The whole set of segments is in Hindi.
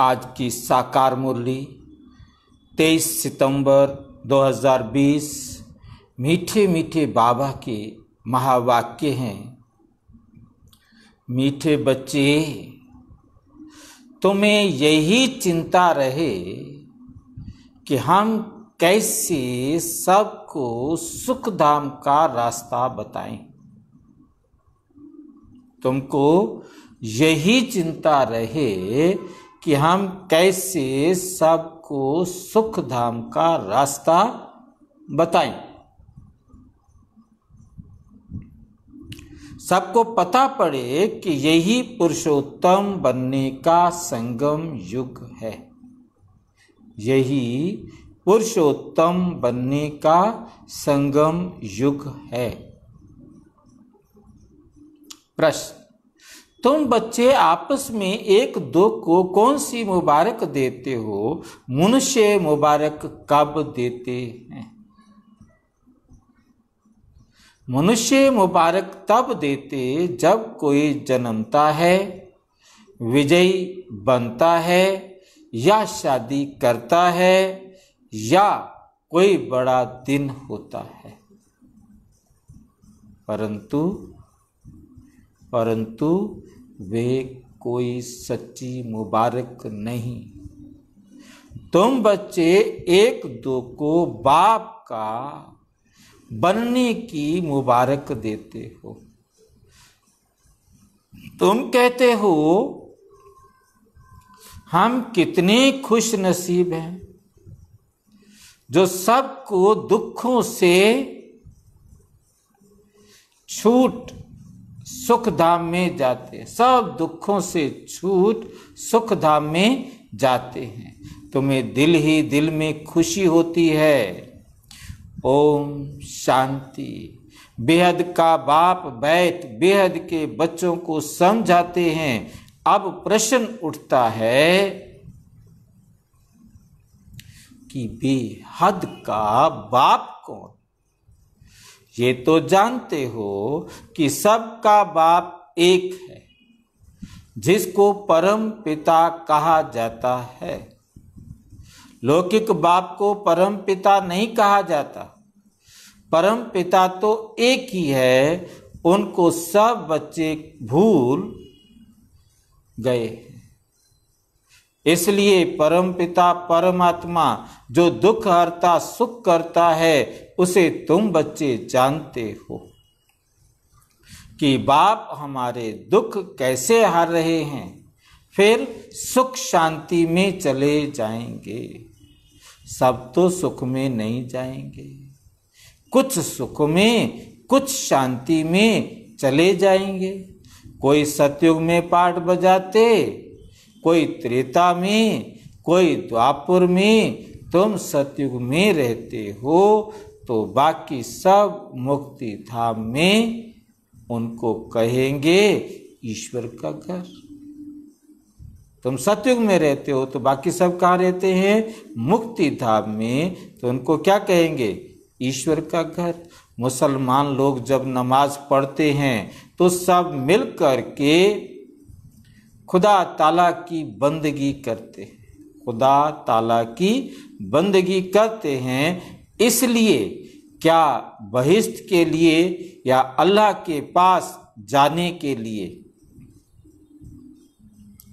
आज की साकार मुरली 23 सितंबर 2020 मीठे मीठे बाबा के महावाक्य हैं मीठे बच्चे तुम्हें यही चिंता रहे कि हम कैसे सबको सुख धाम का रास्ता बताएं तुमको यही चिंता रहे कि हम कैसे सबको सुख धाम का रास्ता बताएं सबको पता पड़े कि यही पुरुषोत्तम बनने का संगम युग है यही पुरुषोत्तम बनने का संगम युग है प्रश्न तुम बच्चे आपस में एक दो को कौन सी मुबारक देते हो मनुष्य मुबारक कब देते हैं मनुष्य मुबारक तब देते जब कोई जन्मता है विजयी बनता है या शादी करता है या कोई बड़ा दिन होता है परंतु परंतु वे कोई सच्ची मुबारक नहीं तुम बच्चे एक दो को बाप का बनने की मुबारक देते हो तुम कहते हो हम कितने खुश नसीब हैं जो सबको दुखों से छूट सुख धाम में जाते सब दुखों से छूट सुख धाम में जाते हैं तुम्हें दिल ही दिल में खुशी होती है ओम शांति बेहद का बाप बैठ बेहद के बच्चों को समझाते हैं अब प्रश्न उठता है कि बेहद का बाप कौन ये तो जानते हो कि सबका बाप एक है जिसको परम पिता कहा जाता है लौकिक बाप को परम पिता नहीं कहा जाता परम पिता तो एक ही है उनको सब बच्चे भूल गए इसलिए परम पिता परमात्मा जो दुख हरता सुख करता है उसे तुम बच्चे जानते हो कि बाप हमारे दुख कैसे हार रहे हैं फिर सुख शांति में चले जाएंगे सब तो सुख में नहीं जाएंगे कुछ सुख में कुछ शांति में चले जाएंगे कोई सतयुग में पाठ बजाते कोई त्रेता में कोई द्वापुर में तुम सतयुग में रहते हो तो बाकी सब मुक्ति धाम में उनको कहेंगे ईश्वर का घर तुम सतयुग में रहते हो तो बाकी सब कहाँ रहते हैं मुक्ति धाम में तो उनको क्या कहेंगे ईश्वर का घर मुसलमान लोग जब नमाज पढ़ते हैं तो सब मिल कर के खुदा ताला की बंदगी करते हैं खुदा ताला की बंदगी करते हैं इसलिए क्या बहिश्त के लिए या अल्लाह के पास जाने के लिए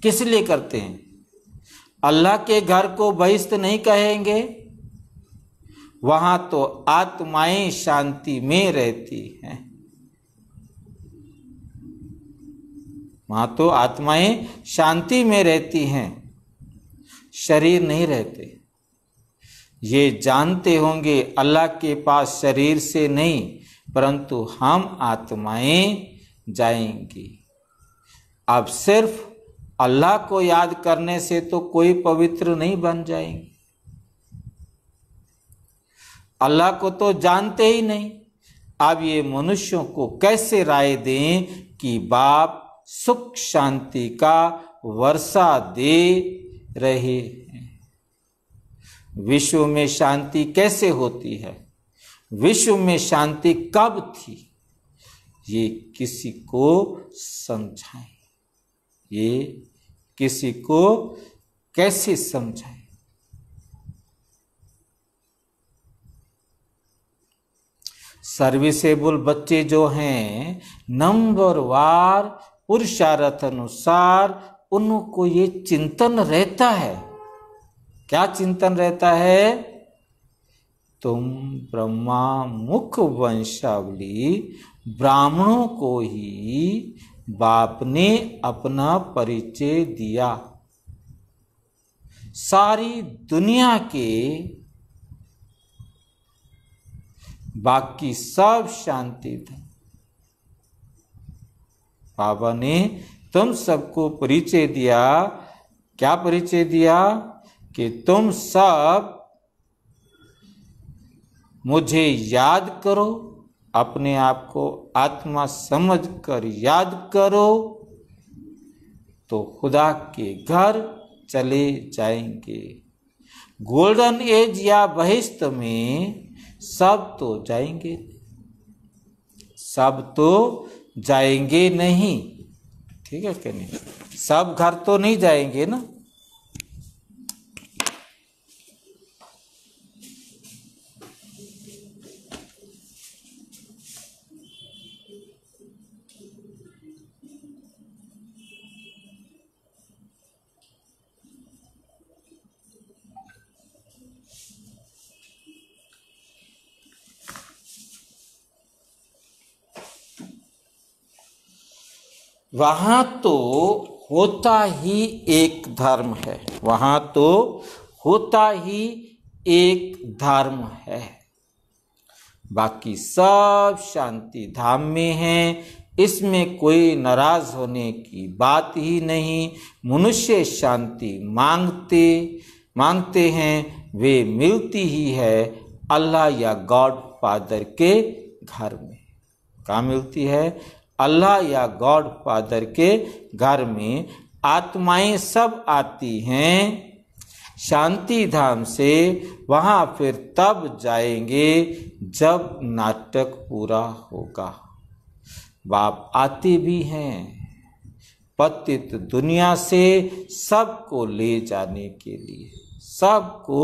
किस लिए करते हैं अल्लाह के घर को बहिश्त नहीं कहेंगे वहाँ तो आत्माएं शांति में रहती हैं वहाँ तो आत्माएं शांति में रहती हैं शरीर नहीं रहते ये जानते होंगे अल्लाह के पास शरीर से नहीं परंतु हम आत्माएं जाएंगी अब सिर्फ अल्लाह को याद करने से तो कोई पवित्र नहीं बन जाएंगे अल्लाह को तो जानते ही नहीं अब ये मनुष्यों को कैसे राय दें कि बाप सुख शांति का वर्षा दे रहे हैं विश्व में शांति कैसे होती है विश्व में शांति कब थी ये किसी को समझाएं ये किसी को कैसे समझाएं सर्विसेबल बच्चे जो हैं नंबर वार पुरुषार्थ अनुसार उनको ये चिंतन रहता है क्या चिंतन रहता है तुम ब्रह्मा मुख वंशावली ब्राह्मणों को ही बाप ने अपना परिचय दिया सारी दुनिया के बाकी सब शांति था बाबा ने तुम सबको परिचय दिया क्या परिचय दिया कि तुम सब मुझे याद करो अपने आप को आत्मा समझ कर याद करो तो खुदा के घर चले जाएंगे गोल्डन एज या बहिश्त में सब तो जाएंगे सब तो जाएंगे नहीं ठीक है कि नहीं सब घर तो नहीं जाएंगे ना वहाँ तो होता ही एक धर्म है वहाँ तो होता ही एक धर्म है बाकी सब शांति धाम में है इसमें कोई नाराज होने की बात ही नहीं मनुष्य शांति मांगते मांगते हैं वे मिलती ही है अल्लाह या गॉड फादर के घर में कहाँ मिलती है अल्लाह या गॉड फादर के घर में आत्माएं सब आती हैं शांति धाम से वहाँ फिर तब जाएंगे जब नाटक पूरा होगा बाप आते भी हैं पतित दुनिया से सबको ले जाने के लिए सबको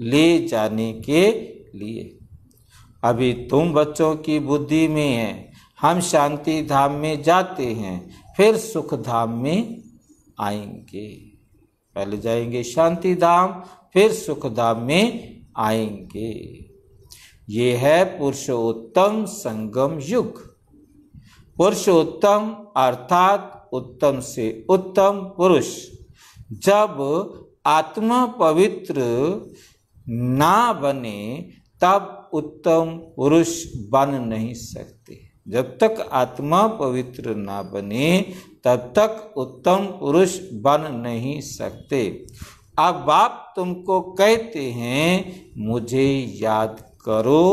ले जाने के लिए अभी तुम बच्चों की बुद्धि में है हम शांति धाम में जाते हैं फिर सुख धाम में आएंगे पहले जाएंगे शांति धाम फिर सुख धाम में आएंगे ये है पुरुषोत्तम संगम युग पुरुषोत्तम अर्थात उत्तम से उत्तम पुरुष जब आत्मा पवित्र ना बने तब उत्तम पुरुष बन नहीं सकते जब तक आत्मा पवित्र ना बने तब तक उत्तम पुरुष बन नहीं सकते अब बाप तुमको कहते हैं मुझे याद करो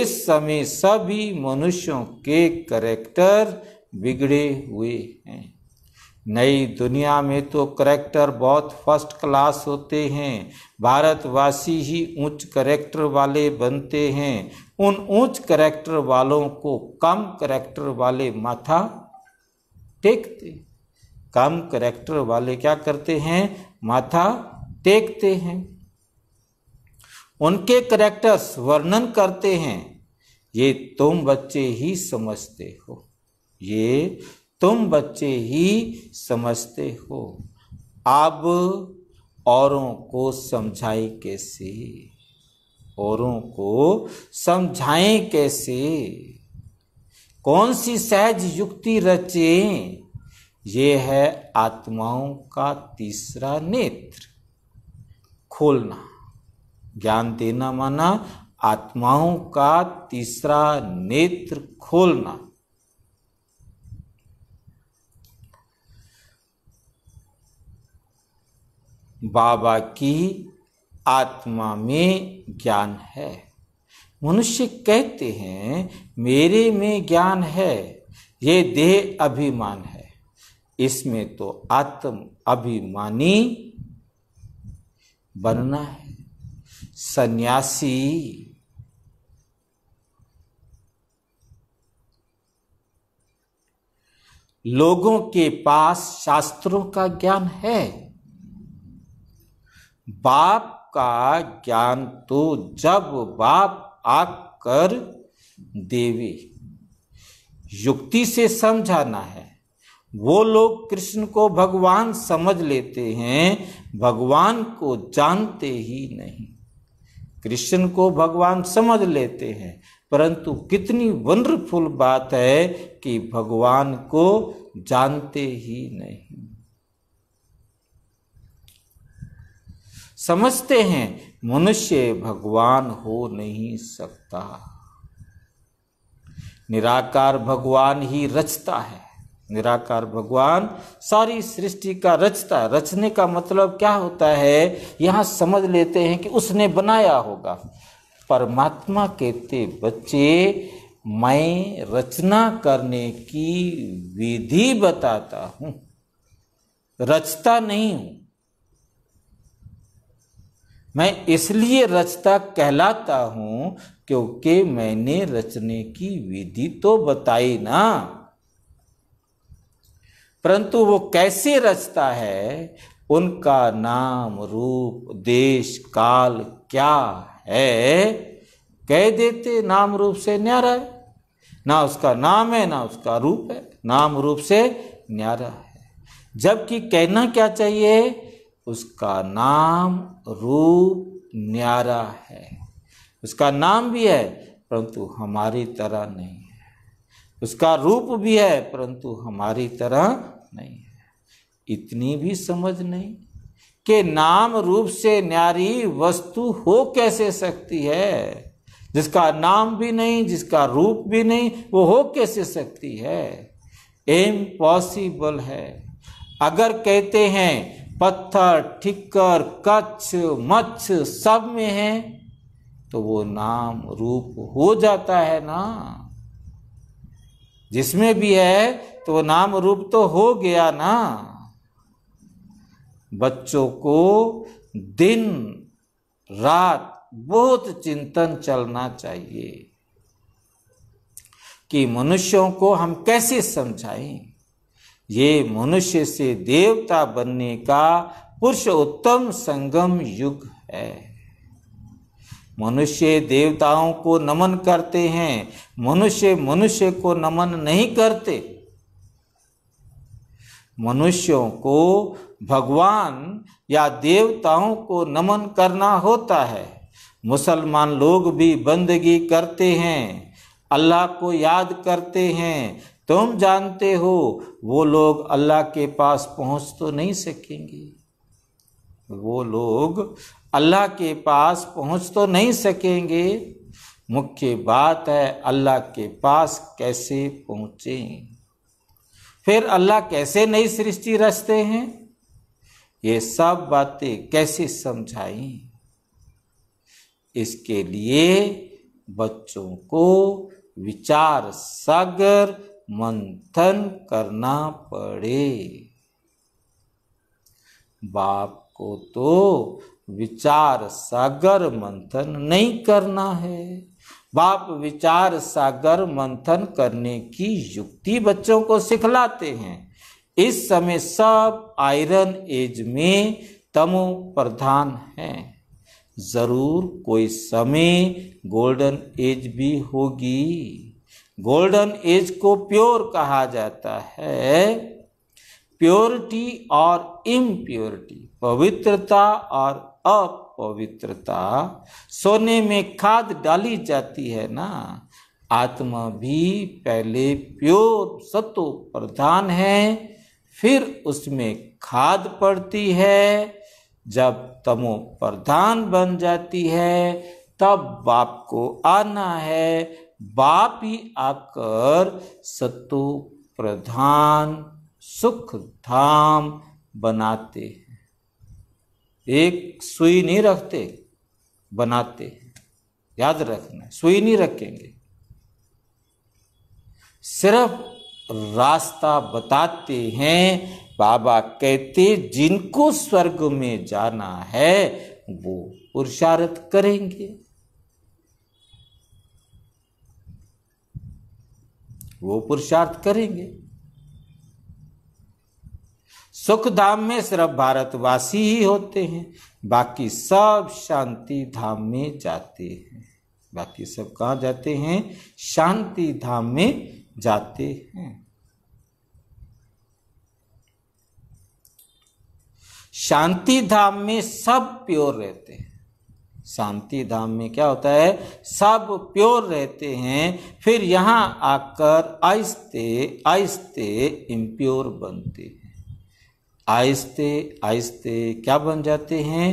इस समय सभी मनुष्यों के करेक्टर बिगड़े हुए हैं नई दुनिया में तो करेक्टर बहुत फर्स्ट क्लास होते हैं भारतवासी ही ऊंच करेक्टर वाले बनते हैं उन ऊंच करेक्टर वालों को कम करेक्टर वाले माथा टेकते कम करेक्टर वाले क्या करते हैं माथा टेकते हैं उनके करेक्टर्स वर्णन करते हैं ये तुम बच्चे ही समझते हो ये तुम बच्चे ही समझते हो अब औरों को समझाए कैसे औरों को समझाएं कैसे कौन सी सहज युक्ति रचे ये है आत्माओं का तीसरा नेत्र खोलना ज्ञान देना माना आत्माओं का तीसरा नेत्र खोलना बाबा की आत्मा में ज्ञान है मनुष्य कहते हैं मेरे में ज्ञान है ये देह अभिमान है इसमें तो आत्म अभिमानी बनना है सन्यासी लोगों के पास शास्त्रों का ज्ञान है बाप का ज्ञान तो जब बाप आकर देवे युक्ति से समझाना है वो लोग कृष्ण को भगवान समझ लेते हैं भगवान को जानते ही नहीं कृष्ण को भगवान समझ लेते हैं परंतु कितनी वंडरफुल बात है कि भगवान को जानते ही नहीं समझते हैं मनुष्य भगवान हो नहीं सकता निराकार भगवान ही रचता है निराकार भगवान सारी सृष्टि का रचता है रचने का मतलब क्या होता है यहां समझ लेते हैं कि उसने बनाया होगा परमात्मा कहते बच्चे मैं रचना करने की विधि बताता हूं रचता नहीं हूं मैं इसलिए रचता कहलाता हूं क्योंकि मैंने रचने की विधि तो बताई ना परंतु वो कैसे रचता है उनका नाम रूप देश काल क्या है कह देते नाम रूप से न्यारा है ना उसका नाम है ना उसका रूप है नाम रूप से न्यारा है जबकि कहना क्या चाहिए उसका नाम रूप न्यारा है उसका नाम भी है परंतु हमारी तरह नहीं है उसका रूप भी है परंतु हमारी तरह नहीं है इतनी भी समझ नहीं कि नाम रूप से न्यारी वस्तु हो कैसे सकती है जिसका नाम भी नहीं जिसका रूप भी नहीं वो हो कैसे सकती है इम्पॉसिबल है अगर कहते हैं पत्थर ठिक्कर कच्छ मच्छ सब में है तो वो नाम रूप हो जाता है ना जिसमें भी है तो वो नाम रूप तो हो गया ना बच्चों को दिन रात बहुत चिंतन चलना चाहिए कि मनुष्यों को हम कैसे समझाएं ये मनुष्य से देवता बनने का पुरुषोत्तम संगम युग है मनुष्य देवताओं को नमन करते हैं मनुष्य मनुष्य को नमन नहीं करते मनुष्यों को भगवान या देवताओं को नमन करना होता है मुसलमान लोग भी बंदगी करते हैं अल्लाह को याद करते हैं तुम जानते हो वो लोग अल्लाह के पास पहुंच तो नहीं सकेंगे वो लोग अल्लाह के पास पहुंच तो नहीं सकेंगे मुख्य बात है अल्लाह के पास कैसे पहुँचें फिर अल्लाह कैसे नई सृष्टि रचते हैं ये सब बातें कैसे समझाई इसके लिए बच्चों को विचार सागर मंथन करना पड़े बाप को तो विचार सागर मंथन नहीं करना है बाप विचार सागर मंथन करने की युक्ति बच्चों को सिखलाते हैं इस समय सब आयरन एज में तमो प्रधान है ज़रूर कोई समय गोल्डन एज भी होगी गोल्डन एज को प्योर कहा जाता है प्योरिटी और इम्प्योरिटी पवित्रता और अपवित्रता सोने में खाद डाली जाती है ना आत्मा भी पहले प्योर सतो प्रधान है फिर उसमें खाद पड़ती है जब तमो प्रधान बन जाती है तब बाप को आना है बाप ही आकर सतो प्रधान सुख धाम बनाते हैं एक सुई नहीं रखते बनाते हैं याद रखना सुई नहीं रखेंगे सिर्फ रास्ता बताते हैं बाबा कहते जिनको स्वर्ग में जाना है वो पुरुषार्थ करेंगे वो पुरुषार्थ करेंगे सुख धाम में सिर्फ भारतवासी ही होते हैं बाकी सब शांति धाम में जाते हैं बाकी सब कहा जाते हैं शांति धाम में जाते हैं शांति धाम में सब प्योर रहते हैं शांति धाम में क्या होता है सब प्योर रहते हैं फिर यहाँ आकर आहिस्ते आहिस्ते इम्प्योर बनते हैं आहिस्ते आहिस्ते क्या बन जाते हैं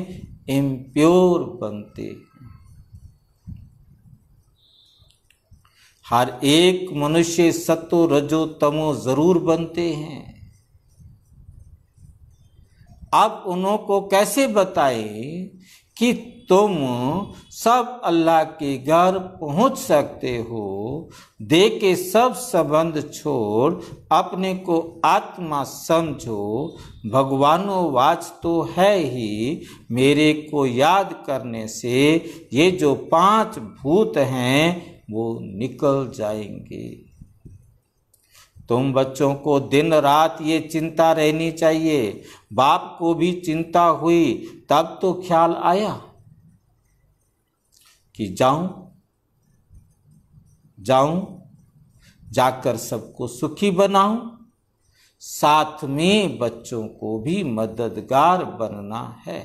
इम्प्योर बनते हैं हर एक मनुष्य सत्व रजो तमो जरूर बनते हैं आप उन्हों को कैसे बताएं कि तुम सब अल्लाह के घर पहुंच सकते हो दे के सब संबंध छोड़ अपने को आत्मा समझो भगवानो वाच तो है ही मेरे को याद करने से ये जो पांच भूत हैं वो निकल जाएंगे तुम बच्चों को दिन रात ये चिंता रहनी चाहिए बाप को भी चिंता हुई तब तो ख्याल आया कि जाऊं जाऊं जाकर सबको सुखी बनाऊं साथ में बच्चों को भी मददगार बनना है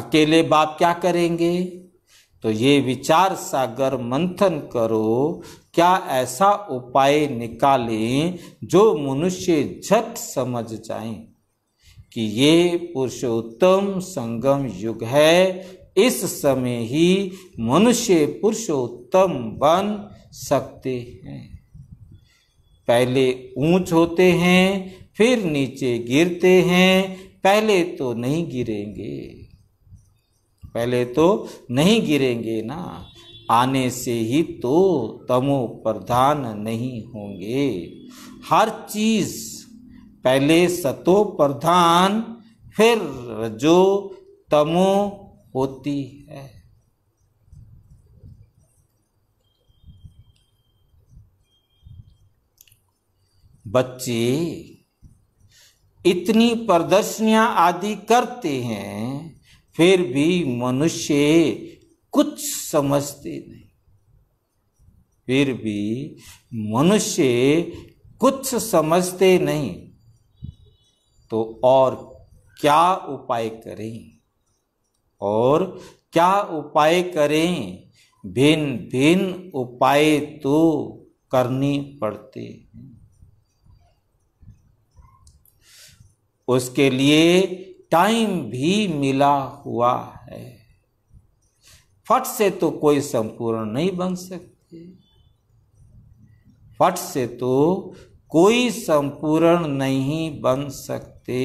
अकेले बाप क्या करेंगे तो ये विचार सागर मंथन करो क्या ऐसा उपाय निकालें जो मनुष्य झट समझ जाएं कि ये पुरुषोत्तम संगम युग है इस समय ही मनुष्य पुरुषोत्तम बन सकते हैं पहले ऊंच होते हैं फिर नीचे गिरते हैं पहले तो नहीं गिरेंगे पहले तो नहीं गिरेंगे ना आने से ही तो तमो प्रधान नहीं होंगे हर चीज पहले सतो प्रधान फिर रजो तमो होती है बच्चे इतनी प्रदर्शनियां आदि करते हैं फिर भी मनुष्य कुछ समझते नहीं फिर भी मनुष्य कुछ समझते नहीं तो और क्या उपाय करें और क्या उपाय करें भिन्न भिन्न उपाय तो करनी पड़ते हैं उसके लिए टाइम भी मिला हुआ है फट से तो कोई संपूर्ण नहीं बन सकते फट से तो कोई संपूर्ण नहीं बन सकते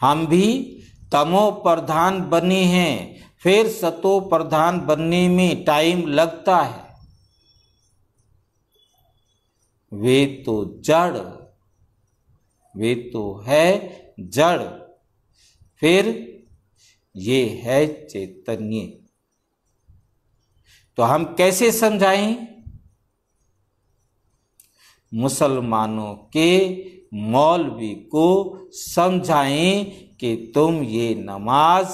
हम भी तमो प्रधान बने हैं फिर सतो प्रधान बनने में टाइम लगता है वे तो जड़ वे तो है जड़ फिर ये है चैतन्य तो हम कैसे समझाएं मुसलमानों के मौलवी को समझाएं कि तुम ये नमाज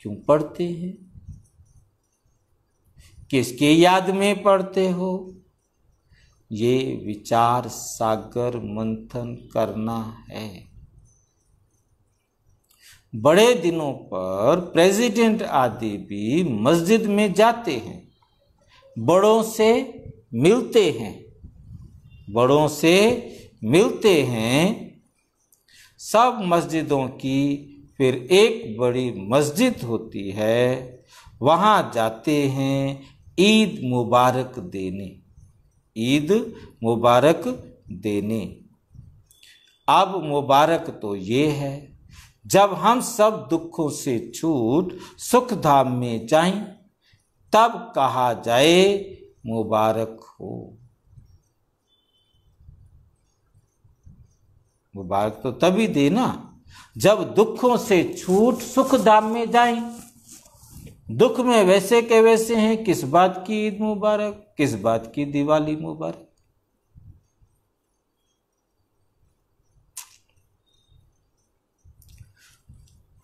क्यों पढ़ते हैं किसके याद में पढ़ते हो ये विचार सागर मंथन करना है बड़े दिनों पर प्रेसिडेंट आदि भी मस्जिद में जाते हैं बड़ों से मिलते हैं बड़ों से मिलते हैं सब मस्जिदों की फिर एक बड़ी मस्जिद होती है वहाँ जाते हैं ईद मुबारक देने ईद मुबारक देने अब मुबारक तो ये है जब हम सब दुखों से छूट सुख धाम में जाएं तब कहा जाए मुबारक हो मुबारक तो तभी देना जब दुखों से छूट सुख धाम में जाए दुख में वैसे के वैसे हैं किस बात की ईद मुबारक किस बात की दिवाली मुबारक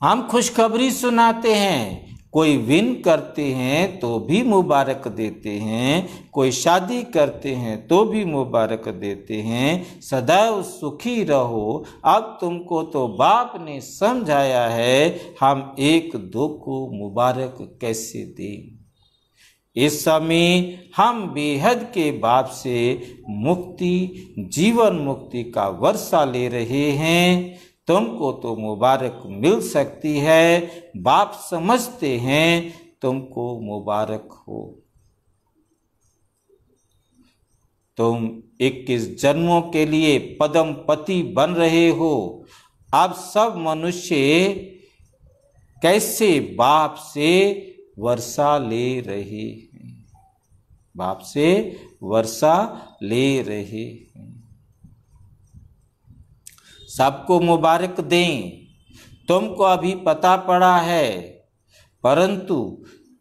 हम खुशखबरी सुनाते हैं कोई विन करते हैं तो भी मुबारक देते हैं कोई शादी करते हैं तो भी मुबारक देते हैं सदैव सुखी रहो अब तुमको तो बाप ने समझाया है हम एक दो को मुबारक कैसे दें इस समय हम बेहद के बाप से मुक्ति जीवन मुक्ति का वर्षा ले रहे हैं तुमको तो मुबारक मिल सकती है बाप समझते हैं तुमको मुबारक हो तुम 21 जन्मों के लिए पदम पति बन रहे हो अब सब मनुष्य कैसे बाप से वर्षा ले रहे हैं बाप से वर्षा ले रहे हैं सबको मुबारक दें तुमको अभी पता पड़ा है परंतु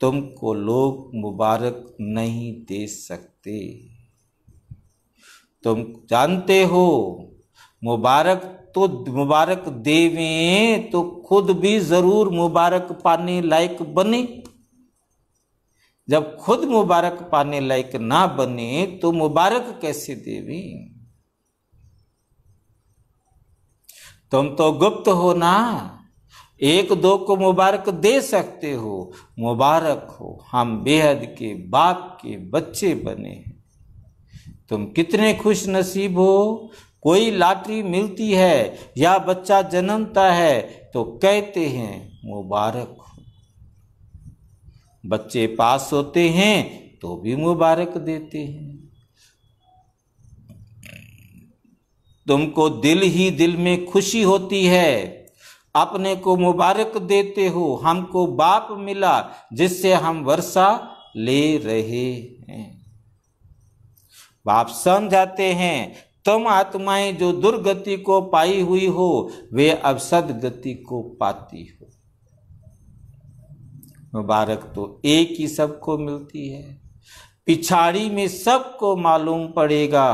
तुमको लोग मुबारक नहीं दे सकते तुम जानते हो मुबारक तो मुबारक देवें तो खुद भी ज़रूर मुबारक पाने लायक बने जब खुद मुबारक पाने लायक ना बने तो मुबारक कैसे देवें तुम तो गुप्त हो ना एक दो को मुबारक दे सकते हो मुबारक हो हम बेहद के बाप के बच्चे बने हैं तुम कितने खुश नसीब हो कोई लाटरी मिलती है या बच्चा जन्मता है तो कहते हैं मुबारक हो बच्चे पास होते हैं तो भी मुबारक देते हैं तुमको दिल ही दिल में खुशी होती है अपने को मुबारक देते हो हमको बाप मिला जिससे हम वर्षा ले रहे हैं बाप समझाते हैं तुम आत्माएं जो दुर्गति को पाई हुई हो वे अब सदगति को पाती हो मुबारक तो एक ही सबको मिलती है पिछाड़ी में सबको मालूम पड़ेगा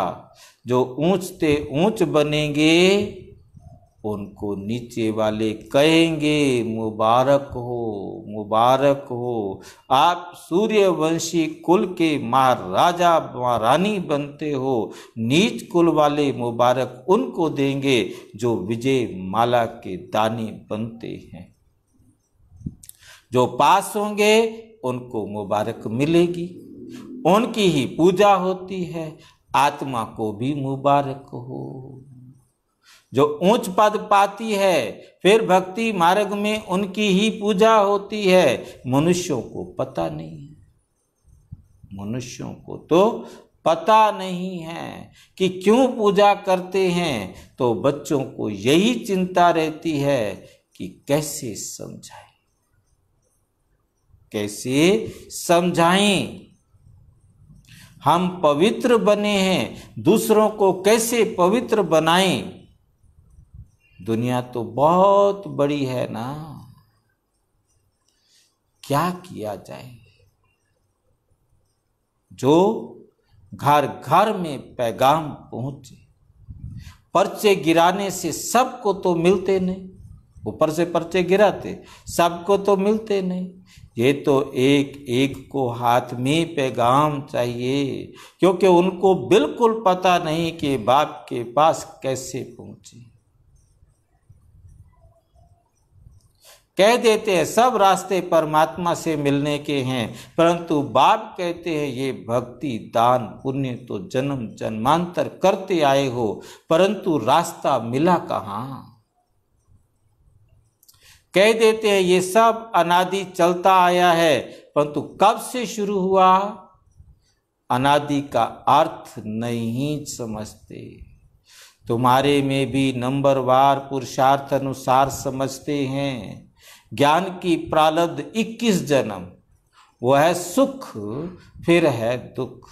जो ऊंच ऊंच बनेंगे उनको नीचे वाले कहेंगे मुबारक हो मुबारक हो आप सूर्यवंशी कुल के महाराजा महारानी बनते हो नीच कुल वाले मुबारक उनको देंगे जो विजय माला के दानी बनते हैं जो पास होंगे उनको मुबारक मिलेगी उनकी ही पूजा होती है आत्मा को भी मुबारक हो जो ऊंच पद पाती है फिर भक्ति मार्ग में उनकी ही पूजा होती है मनुष्यों को पता नहीं है मनुष्यों को तो पता नहीं है कि क्यों पूजा करते हैं तो बच्चों को यही चिंता रहती है कि कैसे समझाएं कैसे समझाएं हम पवित्र बने हैं दूसरों को कैसे पवित्र बनाएं दुनिया तो बहुत बड़ी है ना क्या किया जाए जो घर घर में पैगाम पहुंचे पर्चे गिराने से सबको तो मिलते नहीं ऊपर से पर्चे गिराते सबको तो मिलते नहीं ये तो एक एक को हाथ में पैगाम चाहिए क्योंकि उनको बिल्कुल पता नहीं कि बाप के पास कैसे पहुंचे कह देते हैं सब रास्ते परमात्मा से मिलने के हैं परंतु बाप कहते हैं ये भक्ति दान पुण्य तो जन्म जन्मांतर करते आए हो परंतु रास्ता मिला कहाँ कह देते हैं ये सब अनादि चलता आया है परंतु कब से शुरू हुआ अनादि का अर्थ नहीं समझते तुम्हारे में भी नंबरवार पुरुषार्थ अनुसार समझते हैं ज्ञान की प्रालब्ध 21 जन्म वह है सुख फिर है दुख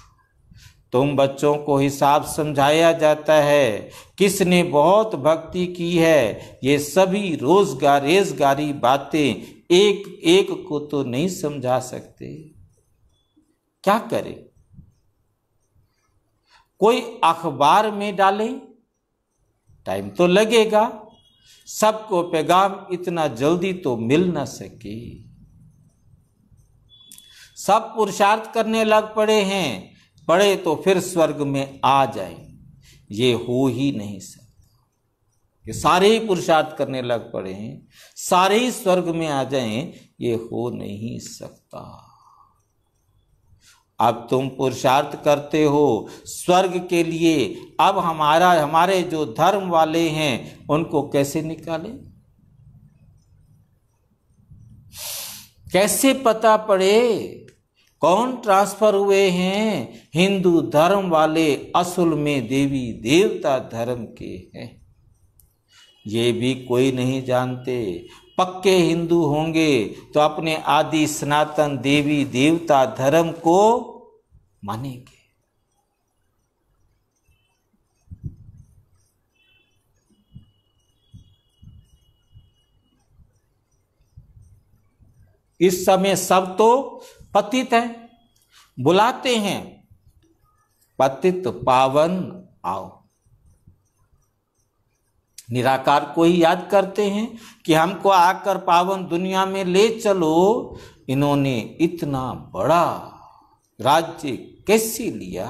तुम बच्चों को हिसाब समझाया जाता है किसने बहुत भक्ति की है ये सभी रोजगार रेजगारी बातें एक एक को तो नहीं समझा सकते क्या करें कोई अखबार में डाले टाइम तो लगेगा सबको पैगाम इतना जल्दी तो मिल ना सके सब पुरुषार्थ करने लग पड़े हैं पड़े तो फिर स्वर्ग में आ जाए ये हो ही नहीं सकता ये सारे ही पुरुषार्थ करने लग पड़े हैं सारे ही स्वर्ग में आ जाएं ये हो नहीं सकता अब तुम पुरुषार्थ करते हो स्वर्ग के लिए अब हमारा हमारे जो धर्म वाले हैं उनको कैसे निकाले कैसे पता पड़े कौन ट्रांसफर हुए हैं हिंदू धर्म वाले असल में देवी देवता धर्म के हैं ये भी कोई नहीं जानते पक्के हिंदू होंगे तो अपने आदि सनातन देवी देवता धर्म को मानेंगे इस समय सब तो पतित है बुलाते हैं पतित पावन आओ निराकार को ही याद करते हैं कि हमको आकर पावन दुनिया में ले चलो इन्होंने इतना बड़ा राज्य कैसे लिया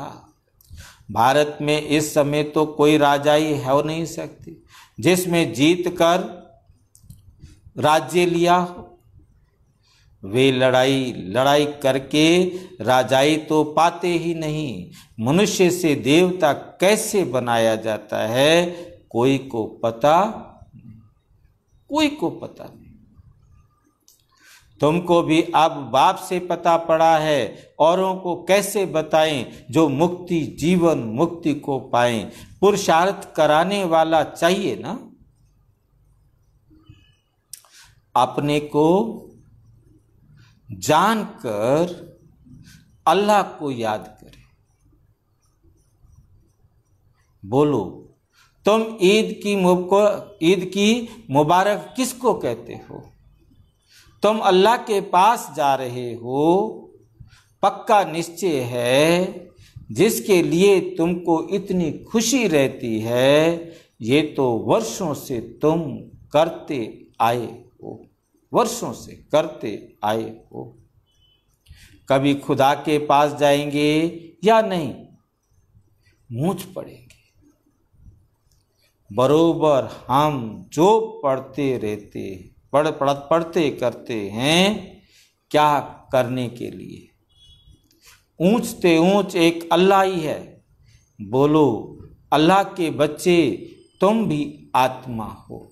भारत में इस समय तो कोई राजाई हो नहीं सकती जिसमें जीत कर राज्य लिया हो वे लड़ाई लड़ाई करके राजाई तो पाते ही नहीं मनुष्य से देवता कैसे बनाया जाता है कोई को पता कोई को पता नहीं तुमको भी अब बाप से पता पड़ा है औरों को कैसे बताएं जो मुक्ति जीवन मुक्ति को पाए पुरुषार्थ कराने वाला चाहिए ना अपने को जानकर अल्लाह को याद करें बोलो तुम ईद की ईद की मुबारक किसको कहते हो तुम अल्लाह के पास जा रहे हो पक्का निश्चय है जिसके लिए तुमको इतनी खुशी रहती है ये तो वर्षों से तुम करते आए हो वर्षों से करते आए हो कभी खुदा के पास जाएंगे या नहीं मूझ पड़ेंगे बरोबर हम जो पढ़ते रहते पढ़ पढ़ पढ़ते करते हैं क्या करने के लिए ऊंचते ऊंच एक अल्लाह ही है बोलो अल्लाह के बच्चे तुम भी आत्मा हो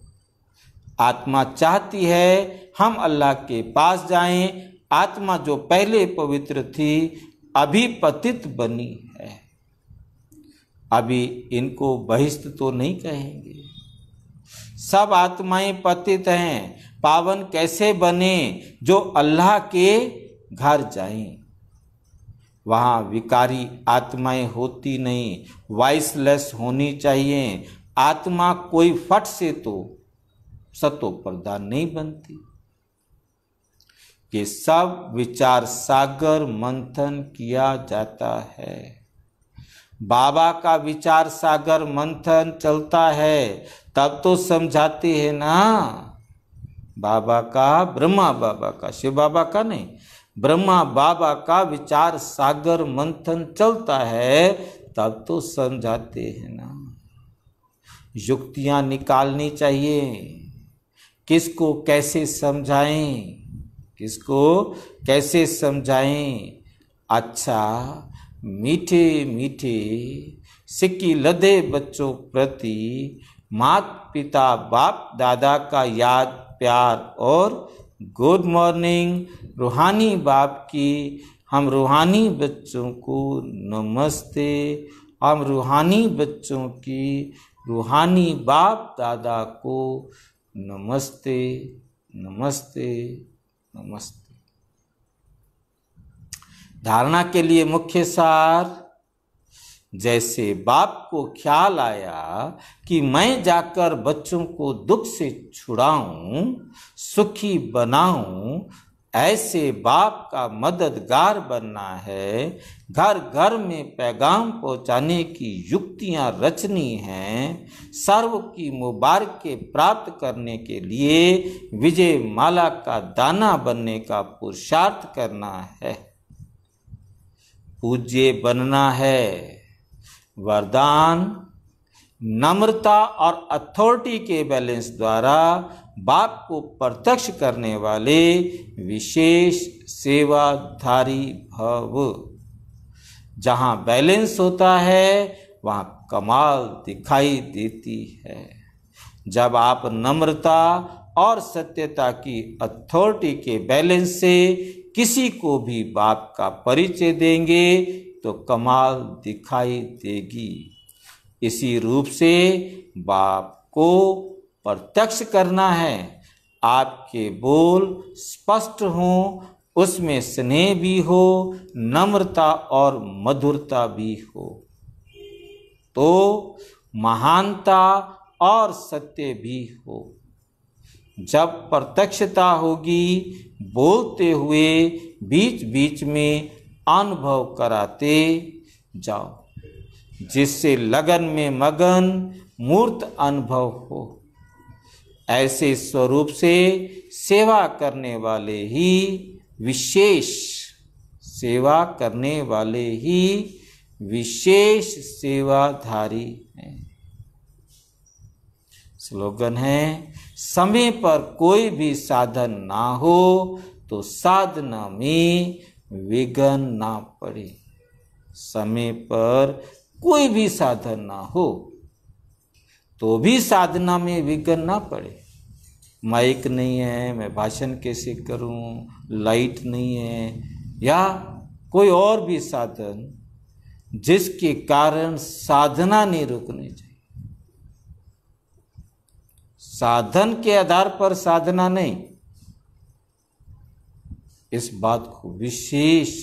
आत्मा चाहती है हम अल्लाह के पास जाएं आत्मा जो पहले पवित्र थी अभी पतित बनी है अभी इनको बहिष्त तो नहीं कहेंगे सब आत्माएं पतित हैं पावन कैसे बने जो अल्लाह के घर जाएं वहां विकारी आत्माएं होती नहीं वॉइसलेस होनी चाहिए आत्मा कोई फट से तो सतो प्रदान नहीं बनती कि सब विचार सागर मंथन किया जाता है बाबा का विचार सागर मंथन चलता है तब तो समझाते हैं ना बाबा का ब्रह्मा बाबा का शिव बाबा का नहीं ब्रह्मा बाबा का विचार सागर मंथन चलता है तब तो समझाते हैं ना युक्तियां निकालनी चाहिए किसको कैसे समझाएं किसको कैसे समझाएं अच्छा मीठे मीठे सिक्की लदे बच्चों प्रति मात पिता बाप दादा का याद प्यार और गुड मॉर्निंग रूहानी बाप की हम रूहानी बच्चों को नमस्ते हम रूहानी बच्चों की रूहानी बाप दादा को नमस्ते नमस्ते नमस्ते धारणा के लिए मुख्य सार जैसे बाप को ख्याल आया कि मैं जाकर बच्चों को दुख से छुड़ाऊं सुखी बनाऊं ऐसे बाप का मददगार बनना है घर घर में पैगाम पहुंचाने की युक्तियां रचनी हैं सर्व की मुबारक के प्राप्त करने के लिए विजय माला का दाना बनने का पुरुषार्थ करना है पूज्य बनना है वरदान नम्रता और अथॉरिटी के बैलेंस द्वारा बाप को प्रत्यक्ष करने वाले विशेष सेवाधारी भव जहाँ बैलेंस होता है वहाँ कमाल दिखाई देती है जब आप नम्रता और सत्यता की अथॉरिटी के बैलेंस से किसी को भी बाप का परिचय देंगे तो कमाल दिखाई देगी इसी रूप से बाप को प्रत्यक्ष करना है आपके बोल स्पष्ट हों उसमें स्नेह भी हो नम्रता और मधुरता भी हो तो महानता और सत्य भी हो जब प्रत्यक्षता होगी बोलते हुए बीच बीच में अनुभव कराते जाओ जिससे लगन में मगन मूर्त अनुभव हो ऐसे स्वरूप से सेवा करने वाले ही विशेष सेवा करने वाले ही विशेष सेवाधारी हैं स्लोगन है समय पर कोई भी साधन ना हो तो साधना में विघन ना पड़े समय पर कोई भी साधन ना हो तो भी साधना में विघ्न ना पड़े माइक नहीं है मैं भाषण कैसे करूं, लाइट नहीं है या कोई और भी साधन जिसके कारण साधना नहीं रुकनी चाहिए साधन के आधार पर साधना नहीं इस बात को विशेष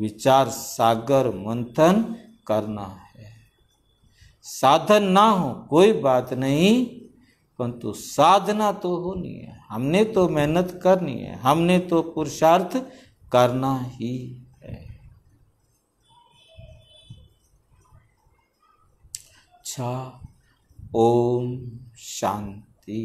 विचार सागर मंथन करना है साधन ना हो कोई बात नहीं परंतु साधना तो होनी है हमने तो मेहनत करनी है हमने तो पुरुषार्थ करना ही है अच्छा ओम शांति